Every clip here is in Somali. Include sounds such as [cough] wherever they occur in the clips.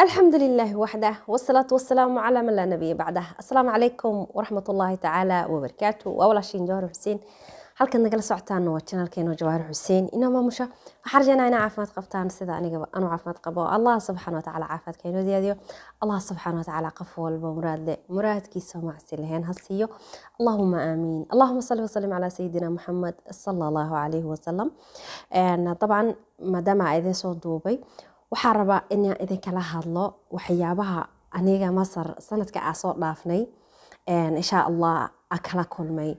الحمد لله وحده والصلاة والسلام على من لا نبي بعده السلام عليكم ورحمة الله تعالى وبركاته وأول شيء جوهر حسين هل كنا جلسوا عتان وتشان الكينو جوهر حسين إنه ما مشى حرجنا أنا عاف قفتان تقفتان أنا قب أنا عاف ما الله سبحانه وتعالى عافت كينو ذي ذي الله سبحانه وتعالى قفوا البمراد لي مراد كي سمع سلهين هالسيو اللهم آمين اللهم صل وسلم على سيدنا محمد صلى الله عليه وسلم أنا آه، طبعا ما دام إذا صوت دبي waxaa rabaa inaan idinkala hadlo waxyaabaha aniga masar sanadka aa soo dhaafnay insha allah a kala kulmay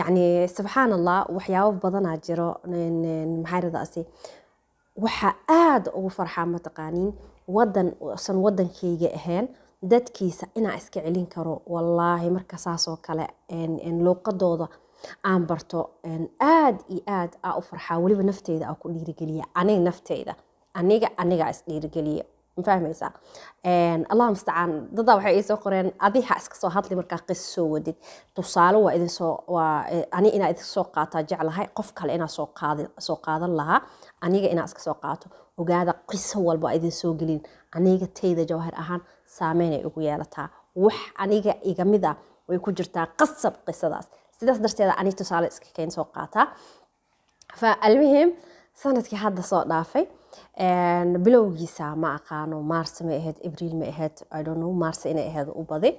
yacni subxaan allah waxyaabo badanaa jiro maxaaradasi waxaa aada ugu farxaa mataqaaniin wadan usan wadankayga ahayn dadkiisa inaan iska celin karo wallaahi marka saasoo kale luuqadooda aan barto aada iyo aad aa u farxaa weliba nafteyda aa ku dhiirigeliya aniga nafteyda aniga aniga isdhiirigeliya mafahmaysaa allah mustacaan dadaa waxay iisoo qoreen adiha iskasoo hadli markaa qis soo wadid tusaale waa idinsoo waa ani inaa idinsoo qaataa jeclahay qof kale inaa soo qaad soo qaadan lahaa aniga inaa iska soo qaato ogaada qiso walba idin soo gelin aniga tayda jawahir ahaan saameynay ugu yeelataa wax aniga igamid ah way ku jirtaa qasab qisadaas sidaas darteeda ani tusaale iska kayn soo qaataa fa almuhim sanadkii hadda soo dhaafay bilowgiisa ma aqaano mars ma ahayd abriil ma ahayd idono maarse inay ahayd u badi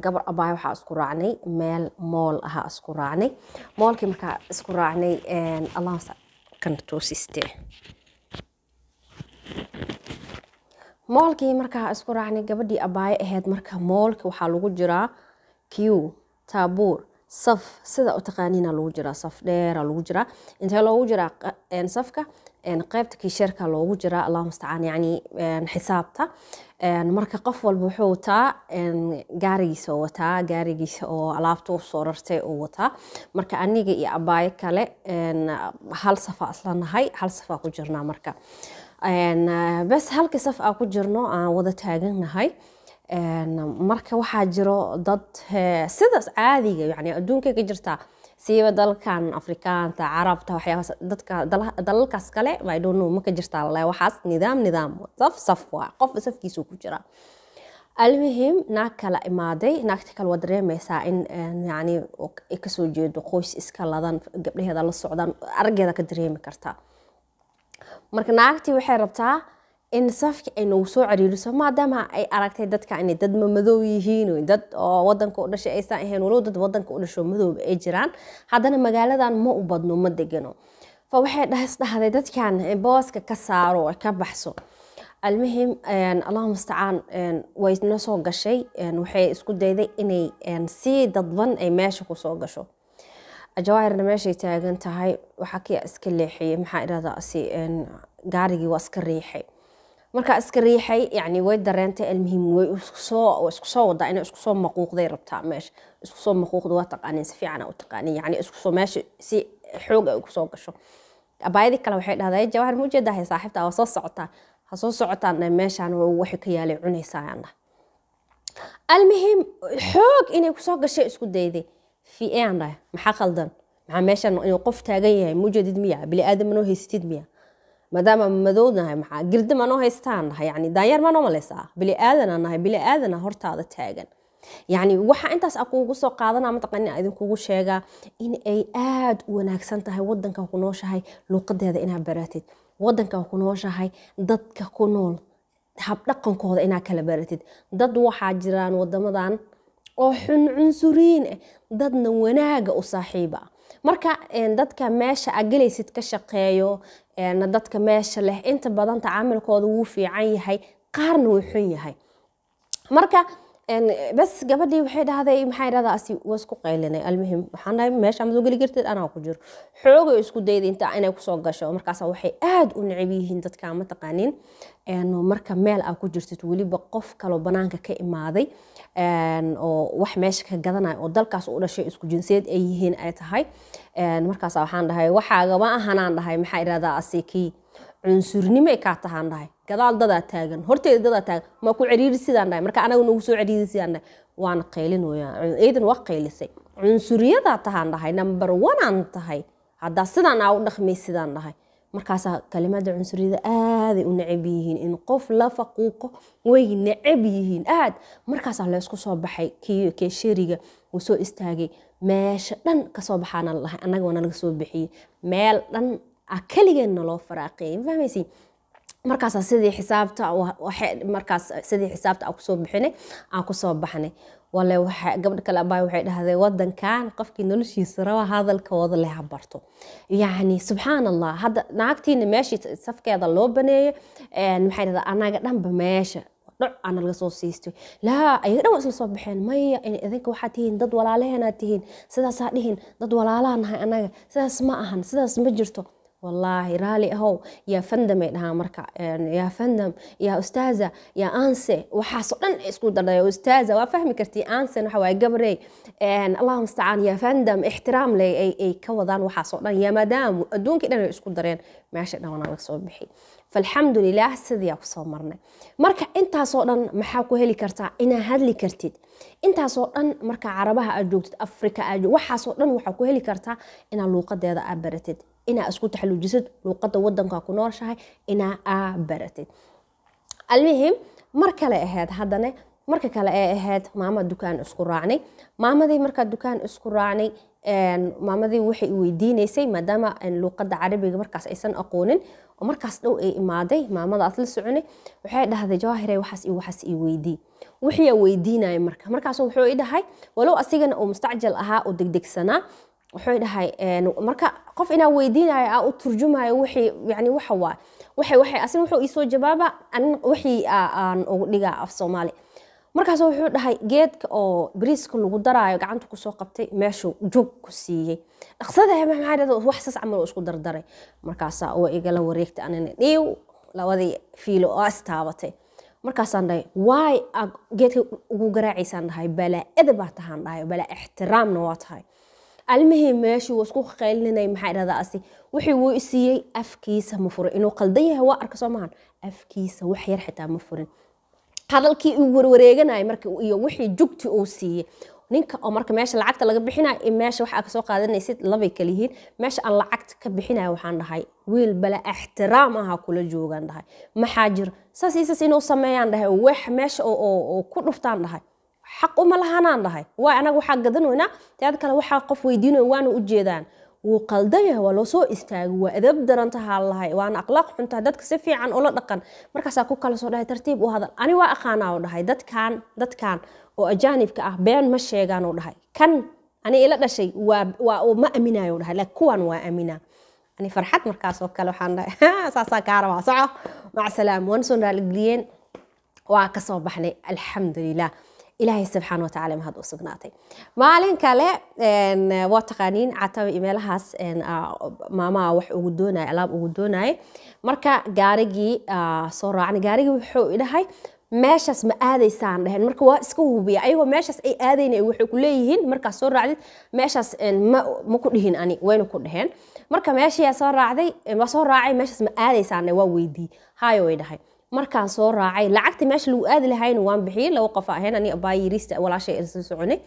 gabar abaay waxaa isku raacnay meel mool ahaa isku raacnay moolkii markaa isku raacnay allaasa kan toosistee moolkii markaa isku raacnay gabadhii abaaye ahayd marka moolka waxaa lagu jiraa kiw taabuur saf sida utaqaaniina taqaaniina lagu jiraa saf dheera lagu jiraa intee loogu jiraa safka qaybta kiisheerka loogu jira allahu mustacaan yani xisaabta marka qof walba wuxuu wataa gaarigiisa wataa gaarigiisa oo alaabta u rartay oo wataa marka aniga iyo abaayo kale hal safa islanahay hal safaa ku jirnaa marka bes halka saf aa ku jirno aan wada taaganahay marka waxaa jiro dad sidaas caadiga yani adduunka ka jirtaa siiba dalkan afrikaanta carabta waxyaaadalalkaas kale idhono maka jirtaa lala waxaas nidaam nidaam saf saf waa qof safkiisuu ku jira almuhim naag kala imaaday naagta kale waa dareemaysaa in eh, yani kasoo jeedo qoys iska ladan gabdhaheeda la socdaan araggeeda ka dareemi kartaa marka naagtii waxay rabtaa in safki ay noogu soo cariiriso maadaama ay aragtay dadka inay dad mamadoow yihiin dad oo wadanka u dhashay aysan ahayn walow dad wadanka u dhasho madooba ay jiraan haddana magaaladan ma u badno ma degano fa waxay isdhahday dadkan booska ka saaro ay ka baxso almuhim allahu mustacaan way noo gashay waxay isku dayday inay si dadban ay meesha kusoo gasho jawaahirna meeshay taagan tahay waxaa kiya iska leexiyey maxaa irahdaa gaarigii waa iska riixay markaa iska riixay yani way dareentay almuhim way iskusoo iskusoo wadaa inay iskusoo maquuqday rabtaa meesha iskusoo maquuqda waa taqaaniin si fiican u taqaaniin yani iskusoo meesha si xoog ay kusoo gasho abaayadii kale waxay dhahdaa jawahar muujeedahay saaxiibta waa soo socotaa ha soo socotaan meeshaan waxay ka yaalay cunaysaa almuhim xoog inay kusoo gashay isku dayday fi eh, aan dhahay maxaa qaldan maxaa meeshan qof taagan yahay muujeedid miya bili aadam noo miya maadaama madownahay maxaa girdamaa noo haystaan nahay yani daanyeer maa noo bili aadanaa nahay bili aadana hortaada taagan yacni waxaa intaas a soo qaadanaa mataqanin idinkugu sheegaa in ay aad u wanaagsan tahay waddankaa ku nooshahay luuqadeeda inaa baratid waddankaa ku nooshahay dadka ku nool habdhaqankooda inaa kala baratid dad waxaa jiraan wadamadan oo xun cunsuriin eh, dadna wanaaga u saaxiiba marka dadka meesha aa galaysid ka shaqeeyo dadka meesha leh inta badan tacaamilkooda wuu fiican yahay qaarna wuu xun yahay marka bas gabadhii waxay dhahday maxay dhahdaa asi waa isku qaylinay almuhim waxaan dhahay meesha aad ugeli kartid anaa ku jiro xoogay isku dayda inta inay kusoo gasho markaasa waxay aad u necab yihiin dadka ma taqaanin marka meel aa ku jirtid weliba qof kaloo banaanka ka imaaday oo wax meesha ka gadanaya oo dalkaas u dhashay isku jinseed ay yihiin ay tahay markaasa waxaan dhahay waxaaga ahanaan dhahay maxay dhahdaa asi kii cunsurnimo e kaa tahaan dhahay gadaal dadaa taagan horteeda dadaa taagan maa ku ceriiri sidaan dhahay marka anaga nagu soo ceriiri sidaan dhahay waan qaylin weyaan ciidan waa qaylisay cunsuriyadaa tahaan dhahay number one tahay haddaa sidaan aa u dhaqmay sidaan dhahay markaasaa kalimaada cunsuriyada aaday u necab yihiin in qof la faquuqo way necab yihiin aad markaasaa laysku soo baxay kee sheriga uu soo istaagay meesha dhan kasoo baxaana la lahay soo bixiyey meel dhan keligeenna loo faraaqeeyay mafahmaysi markaas sidii xisaabta markaas sidii xisaabta aan kusoo bixinay aan kusoo baxnay wale gabdha kale abay waxay dhahdeen wadankan qofkii noloshiisa raba hadalka wada leh barto yacni subxaan allah hadda naagtiina meeshii safkeeda loo baneeyo maxay dhahdaa anaga dhanba meesha dhuc aana laga soo siisto laa ayaga dhan waa isla soo baxeen maya idinka waxaad tihiin dad walaalaheenaad tihiin sidaasaa dhihin dad walaalaa nahay anaga sidaas ma ahan sidaas ma jirto wallaahi raali ahow yaa fandam ay e dhahaan marka yaa fandam yaa ustaaza yaa anse waxaasoo dhan isku dardaya ustaaza waa fahmi kartii ansen waxa waaye gabrey allahu mustacaan yaa fandam ixtiraam leh ay ka wadaan waxaasoo dhan yaa maadaamu adduunkii dhan ay isku dareen meesha dhan wanaa laga soo bixi falxamdu lilaah sidiiyaa kusoo marnay marka intaasoo dhan maxaa ku heli kartaa inaa hadli kartid intaasoo dhan marka carabaha aad joogtid afrika aad waxaasoo dhan waxaa ku heli kartaa inaa luuqadeeda aad baratid inaa isku taxaluujisad luuqada wadanka ku nooshahay inaa aa baratid almuhim mar kale ahayd haddana marka kale ee ahayd maama dukaan isku raacnay maamadii markaa dukaan isku raacnay maamadii waxay weydiinaysay maadaama luuqada carabiga markaas aysan aqoonin oo markaas dhow ay imaaday maamadaas la soconay waxay dhahday jawaahire waxaas iyo waxaas ii weydii wixiyaa weydiinaya marka markaasu wuxuu i dhahay walow asigana uu mustacjal ahaa oo degdegsanaa wuxuu dhahay marka qof inaa weydiinayo a u turjumayo wixii yani waxa waa waxay waxay asina wuxuu iisoo jawaaba anin wixii aan ugu dhigaa af soomaali markaasuu wuxuu dhahay geedka oo bariiska lagu daraayo gacanta kusoo qabtay meeshuu joog ku siiyey dhaqsadee sas camal isku dardaray markaasaa uwa igala wareegtay anina dhiiw labadii fiilo oo istaabatay markaasaan dhahay waay geedka ugu garaacaysaan dhahay balaa'ada baa tahaan dhahay balaa ixtiraamna waa tahay almihii meeshii wuu isku qaylinay maxaa dhahdaa asi wixii wuu isiiyey afkiisa ma furin inuu qaldan yahay waa arka soo maahan afkiisa wax yar xitaa ma furin hadalkii uu warwareeganayay marka iyo wixii jugti uu siiyey ninka oo marka meesha lacagta laga bixinayo iyo meesha waxaa kasoo qaadanaysid labay kala meesha aan lacagta ka bixinayo waxaan dhahay wiil bale ixtiraam aha kula joogaan dhahay maxaa jiro saas inuu sameeyaan dhahay wax meesha oo ku dhuftaan dhahay xaq uma lahaanaan dhahay waa anaga waxaa gadanoynaa tead kale waxaa qof weydiinayo waana u jeedaan wuu qaldan waa loo soo istaagay waa adab darantahaa lahay waana akhlaaq xuntaa dadka si fiican ula dhaqan markaasaa ku kala soo dhahay tartiib u hadal ani waa aqaanaa oo dhahay dadkaan dadkaan oo ajaanibka ah been ma sheegaan oo dhahay kan ani ila dhashay waa ma aminayo dhahay laakiin kuwan waa aminaa ani farxad markaasoo kale waxaan dhahay saasaa kaa soco macsalaam waan soo raaligeliyeen waa kasoo baxnay alxamdulilah ilaahay subxaan watacaala mahad u sugnaatay maalin kale waa taqaaniin catawe imeelahaas maamaha wax ugu doonaya alaab ugu doonaya marka gaarigii soo raacnay gaarigii wuxuu idhahay meeshaas ma aadaysaan dheheen marka waa iska hubiya ayagoo meeshaas ay aadayna waxay ku leeyihiin markaad soo raacdid meeshaas ma ku dhihin ani wayna ku dheheen marka meeshiyaa soo raacday soo raacay meeshaas ma aadaysaan dheh waa weydii hayo way dhahay markaan soo raacay lacagta meesha lagu aadi lahayna waan bixiyey laba qof ahayn ani abaayi yariista walaashay soo soconay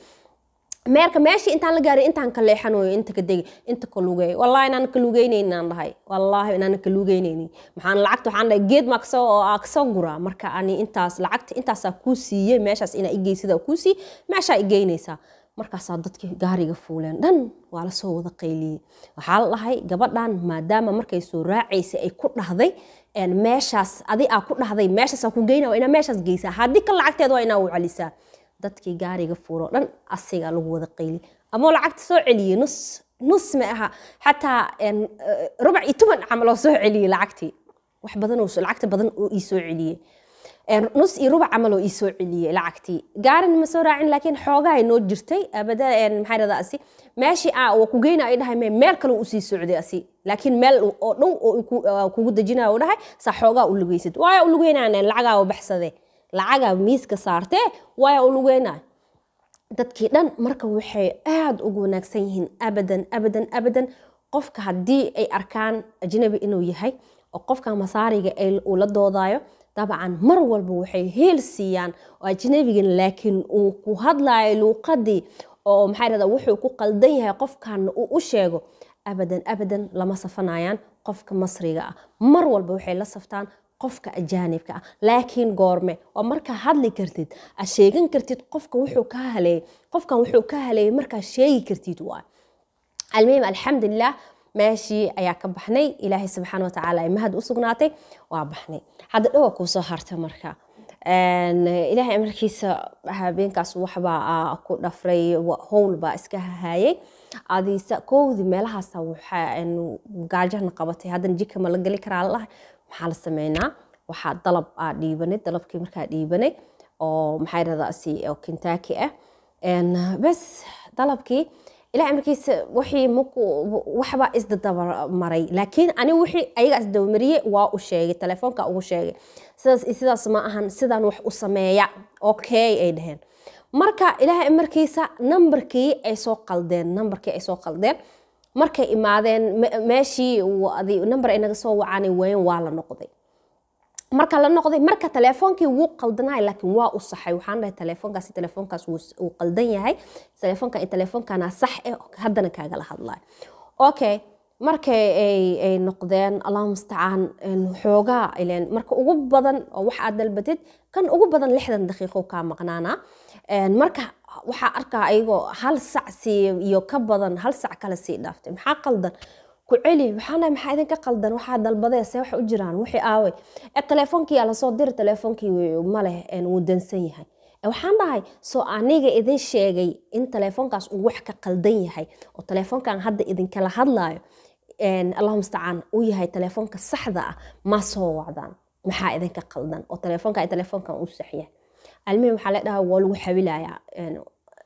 meerka meeshii intaan la gaaray intaan ka leexanayo inta ka degay inta ka lugeey wallaahi inaan ka lugeynaynin aan dhahay wallaahi inaan ka lugeynaynin maxaan lacagta waxaan dhahay geed maa kasoo oo aa kasoo guraa marka ani intaas lacagta intaasaa kuu siiyey meeshaas inaa i kuu siiy meeshaa i markaasaa dadkii gaariga fuuleen dhan waa lasoo wada qayliyey waxaa la dhahay gabadhan maadaama markay soo raacaysa ay ku dhahday meeshaas adi aa ku dhahday meeshaasaa ku geyna waa inaa meeshaas geysaa haddii kan lacagteeda waa inaa u celisaa dadkii gaariga fuuloo dhan asigaa lagu wada qayli ama lacagta soo celiyey nus nus ma aha xataa eh, rubac iyo toban camal soo celiyey lacagtii wax badan lacagta badan oo ii soo celiyey nus iyo rubac camaloo ii soo celiyey lacagtii gaarin ma soo raacin laakiin xoogahay noo jirtay maxaadasi meeshii a kugeyna ay dhahay meel kaloo usii socday asi laakiin meel oo dhow oo kugu dejinaya oo dhahay saa xoogaa u lugeysid waaya u lugeynaan lacagaa baxsade lacagaa miiska saartee waaya u lugeynaa dadkii dhan marka waxay aada ugu wanaagsan yihiin abadan abadan abadan qofka haddii ay arkaan ajnabi inuu yahay oo qofka masaariga uu la doodayo dabcan mar walba waxay heel siiyaan ajnabigan laakiin uu ku hadlayo luuqadii oo maxaa wuxuu ku qaldan yahay qofkanna uu u sheego abadan abadan lama safanayaan qofka masriga ah mar walba waxay la saftaan qofka ajaanibka ah laakiin goorme waa markaa hadli kartid aad sheegan kartid qofka wuxuu ka haleeyay qofkan wuxuu ka haleeyay markaa sheegi kartid waay almuhim alxamdulilah meeshii ayaa ka baxnay ilaahay subxaana watacaala ay mahad u sugnaatay waa baxnay hadda dhawa kuu harta marka ilaahay amarkiisa habeenkaas waxbaa ku dhafray howl baa iska hahaayay adiise kowdii meelahaasa gaajahna qabatay haddana jika ma la geli karaa lalahay maxaa la sameynaa waxaa dalab aa dhiibanay dalabkii markaa dhiibanay oo maxaa yidhahdaa si oo ah bes dalabkii ilahay amarkiisa wixii marku waxbaa isdadabamaray laakiin ani wixii ayagaa isdabamariyey waa u sheegay telefoonka ugu sheegay sidaas sidaas ma ahan sidaan wax u sameeya okay ay dhaheen marka ilaahay amarkiisa nambarkii ay soo qaldeen nambarkii ay soo qaldeen markay imaadeen meeshii number ay naga soo wacaanay wayen waa la noqday marka la noqday marka telefoonkii wuu qaldanay laakiin waa u saxay waxaan dhahay telefoonkaasi telefoonkaas wuu qaldan yahay telefoonkan telefoonkaana sax eh haddana kaagala hadlayo okay markay ay noqdeen allahu mustacaan xoogaa ileen marka ugu badan oo wax aad dalbatid kan ugu badan lixdan daqiiqo kaa maqnaanaa marka waxaa arkaa ayagoo hal sac siiyo ka badan hal sac kale sii dhaaftay maxaa qaldan ku celi waxaana maxaa idinka qaldan waxaa dalbadeese wax u jiraan wixii aaway e, teleefonkii lasoo diri teleefoonkii maleh wuu dansan yahay e, waxaan dhahay soo aniga idin sheegay in teleefoonkaas uu wax ka qaldan yahay oo teleefoonkan hadda idinkala hadlaayo allahuma stacaan uu yahay teleefoonka saxda ah ma soo wacdaan maxaa idinka qaldan oo teleefoonka teleefoonkan uu saxyahay almihi waxaa le dhaha waa lagu xawilayaa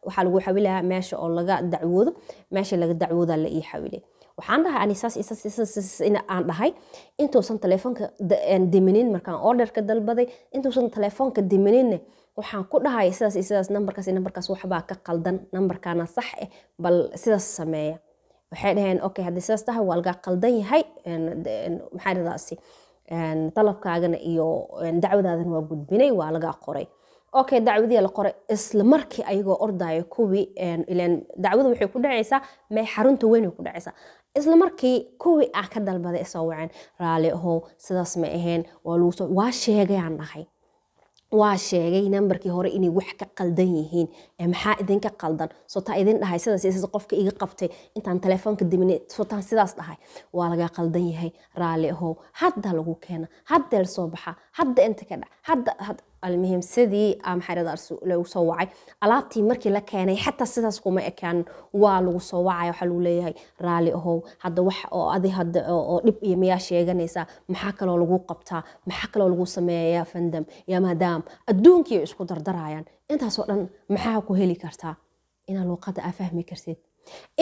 waxaa lagu xawilayaa meesha oo laga dacwoodo meesha laga dacwoodaa la ii xawilay waxaan dhahay aan dhahay intuusan taleefoonka diminin markaan orderka dalbaday intuusan taleefoonka diminine waxaan ku dhahaya sidaas sidaas nambarkaas nambarkaas waxbaa ka qaldan nambarkaana sax eh bal sidaas sameeya waxay dhaheen okay haddii sidaas tahay waa lagaa qaldan yahay maxaa dhadaasi dalabkaagana iyo dacwadaadana waa gudbinay waa lagaa qoray okay dacwadii la qoray isla markii ayagoo ordaayo kuwii dacwadu waxay ku dhacaysaa mee xarunta weyn ay ku dhacaysaa isla markii kuwii ah ka dalbaday isoo waceen raalli ahow sidaas ma aheen waa sheegayaan dhahay waa sheegay nambarkii hore inay wax ka qaldan yihiin ee maxaa idinka qaldan sotaa idin dhahay sidaas qofka iga qabtay intaan telefoonka dibinay sotaan sidaas dhahay waa laga qaldan yahay raalli ahow hadda lagu keena haddeel soo baxa hadda inta ka dhac hadda almuhim sidii maxaarada lagu soo wacay alaabtii markii la keenay xataa sidaas kuma ekaan waa lagu soo wacaya waxaa lagu leeyahay raali ahow hadda wax oo adi hadda oo dhib iyo miyaa sheeganaysaa maxaa kaloo lagu qabtaa maxaa kaloo lagu sameeya fandam yaa maadaam adduunkii ay isku dardarayaan intaasoo dhan maxaa ku heli kartaa inaad luuqadda aa fahmi kartid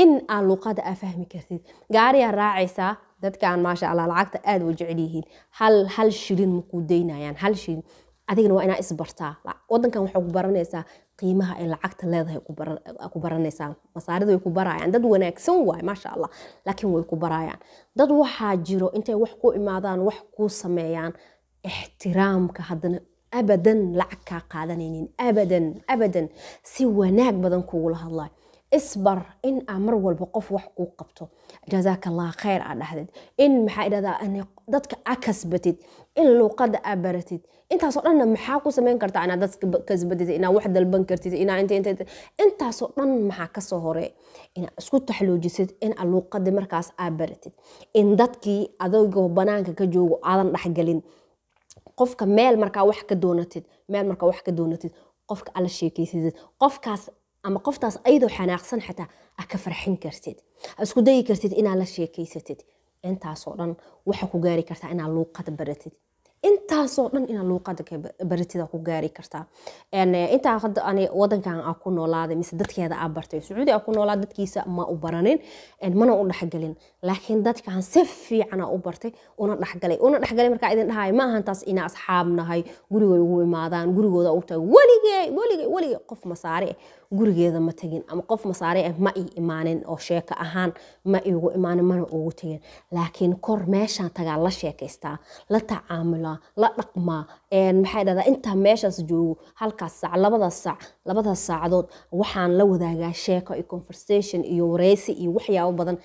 in aad luuqadda aa fahmi kartid gaariyaa raacaysaa dadkan maasha allah lacagta aada u jecel yihiin hal hal shilin makuu daynayaan hal shilin adigana waa inaa isbartaa wadankan waxaa ku baranaysaa qiimaha ay lacagta leedahay ku baranaysaa masaarida way ku barayaan dad wanaagsan waay maasha allah laakiin way ku barayaan dad waxaa jiro intay wax ku imaadaan wax ku sameeyaan ixtiraamka haddana abadan lacag kaa qaadanaynin abadan abadan si wanaag badan kuugula hadlayo isbar in aa mar walba qof wax kuu qabto jazaaka allah khayr aa dhahdeed in maxaa idhahdaa dadka aa kasbatid in luuqada aa baratid intaasoo dhanna maxaa ku samayn kartaa inaad dadka isbadida inaad wax dalban kartid intaasoo dhan maxaa kasoo hore inaad isku taxloojisid in aad luuqadii markaas aad baratid in dadkii adigoo banaanka ka joogo aadan dhexgelin qofka meel markaa wax ka doonatid meel markaa wax ka doonatid qofka alla sheekaysidid qofkaas ama qoftaas ayadoo xanaaqsan xataa a ka farxin kartid isku dayi kartid inaad la sheekaysatid intaasoo dhan waxaa ku gaari kartaa inaad luuqad baratid intaasoo dhan ina luuqada baritida ku gaari kartaa intaa hadda an wadankan a ku noolaaday mise dadkeeda a bartay sacuudi a ku noolaad dadkiisa ma u baranin mana u dhexgelin laakiin dadkan si fiican u bartay una dhexgalay una dhexgalay markaa idin dhahay ma ahan taas ina asxaab nahay gurigay ugu imaadaan gurigooda u tahay weligey weligey weligey qof masaare gurigeeda ma tagin ama qof masaare ah ma i imaanin oo sheeko ahaan ma igu imaanin mana ugu tagin laakiin kor meeshaan tagaa la sheekaystaa la tacaamulaa la dhaqmaa maxay dhahdaa intaa meeshaas joogo halkaas sac labadaas sac labadaas saacadood waxaan la wadaagaa sheeko iyo conversation iyo wareysi iyo waxyaabo badan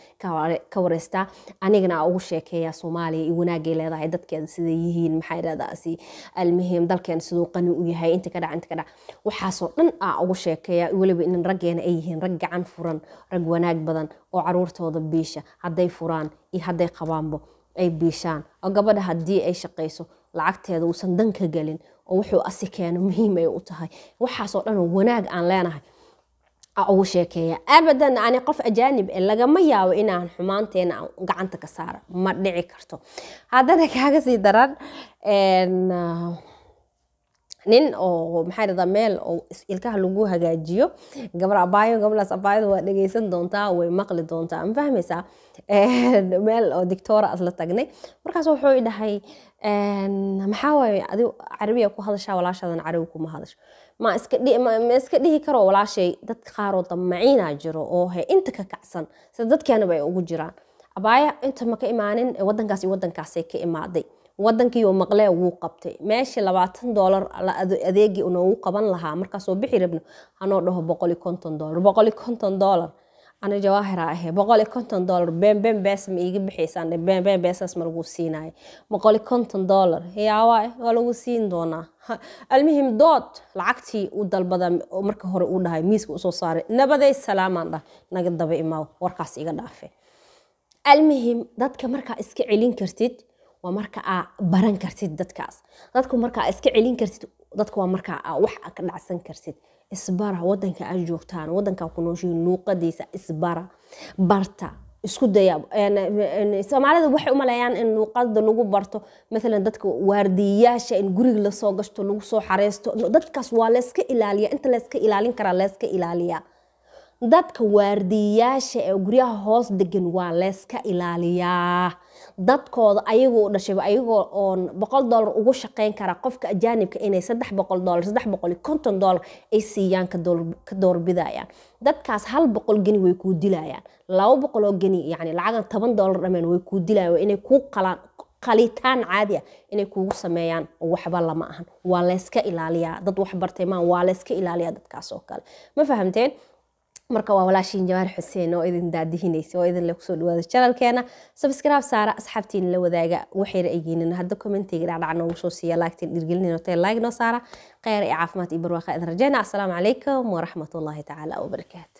ka wareystaa anigana aa ugu sheekeeya soomaaliya iyo wanaagay leedahay dadkeeda siday yihiin maxaa iradaasi almuhim dalkeena siduu qani u yahay inta ka dhac inta ka dhac waxaasoo dhan aa ah ugu sheekeeya weliba inan raggeena ay yihiin rag gacan furan rag wanaag badan oo caruurtooda biisha hadday furaan iyo hadday qabaanbo ay biishaan oo gabadha haddii ay shaqayso lacagteeda uusan danka gelin oo wuxuu asikeeno muhiimay u tahay waxaasoo dhan wanaag aan leenahay ugu sheekeeya abadan ani qof ajaanib e lagama yaabo inaan xumaanteena gacanta ka saara ma dhici karto haddana kaaga sii daran nin oo maxaa dhahdaa meel oo ilkaha lagu hagaajiyo gabar abaayo gabadhaas abaayada waa dhegeysan doontaa way maqli doontaa ma fahmaysaa meel oo dictora asla tagnay markaas wuxuu dhahay maxaa waaye adi carabiya ku hadashaa walaashaadan carabi kuma hadasho ma iska dhihi karo walaashay dad qaaroo damaciinaa jiro oo he inta ka kacsan sida dadkeenaba ay ugu jiraan abaaya inta ma ka imaanin wadankaas iyo wadankaasay ka imaaday wadankii oo maqlee wuu qabtay meeshii labaatan doolar adeegii noogu qaban lahaa markaasoo bixi rabno hanoo dhaho boqoli konton doolar boqoli konton doolar ana jawaahira ahe boqoli konton dolar beenbeen beesa ma iiga bixaysaa beenbeen beesaas ma lagu siinaayo boqoli konton dolar yaawa waa lagu siin doonaa [laughs] almuhim dood lacagtii uu dalbada marka hore uu dhahay miiska usoo saaray nabaday salaamaan dhah naga daba imaa warkaas iga dhaafe almuhim dadka markaa iska celin kartid waa marka aa baran kartid dadkaas dadku markaa iska celin kartid dadka waa markaa aa wax ka dhacsan kartid isbara wadanka aad joogtaan wadankaa ku nooshihiin luuqadiisa isbara barta isku daya soomaalida waxay u maleeyaan in luuqada lagu barto maalan dadka waardiyayaasha in guriga lasoo gashto lagu soo xareysto dadkaas waa layska ilaaliya inta layska ilaalin karaa layska ilaaliyaa dadka waardiyayaasha ee guryaha hoos degan waa leyska ilaaliyaa dadkooda ayagoo dhashayba ayagoo oon boqol dollar ugu shaqeyn kara qofka ajaanibka inay saddex boqol dollar saddex boqol iyo konton dollar ay siiyaan ka doorbidayaan dadkaas hal boqol geni way kuu dilayaan laba boqoloo geni yacni lacagan toban dollar dhammaan way kuu dilayaan inay kuu qalaan qalitaan caadi ah inay kuugu sameeyaan waxba lama ahan waa layska ilaaliyaa dad wax bartay maan waa layska ilaaliyaa dadkaas kale ma fahamteen marka waa walaashiin jawaar xuseen oo idin daadihinaysa oo idin lagu soo dhawaada janalkeena sabskraib saara asxaabtiin la wadaaga waxayna eegeynin hadda commentiga dhacdhac noogu soo siiya laagtiin dhirgelinina tee noo saara kheyr iyo caafimaad iyo barwaaqa idin rajeyna asalaamu calaykum waraxmatullaahi tacaala wabarakaatu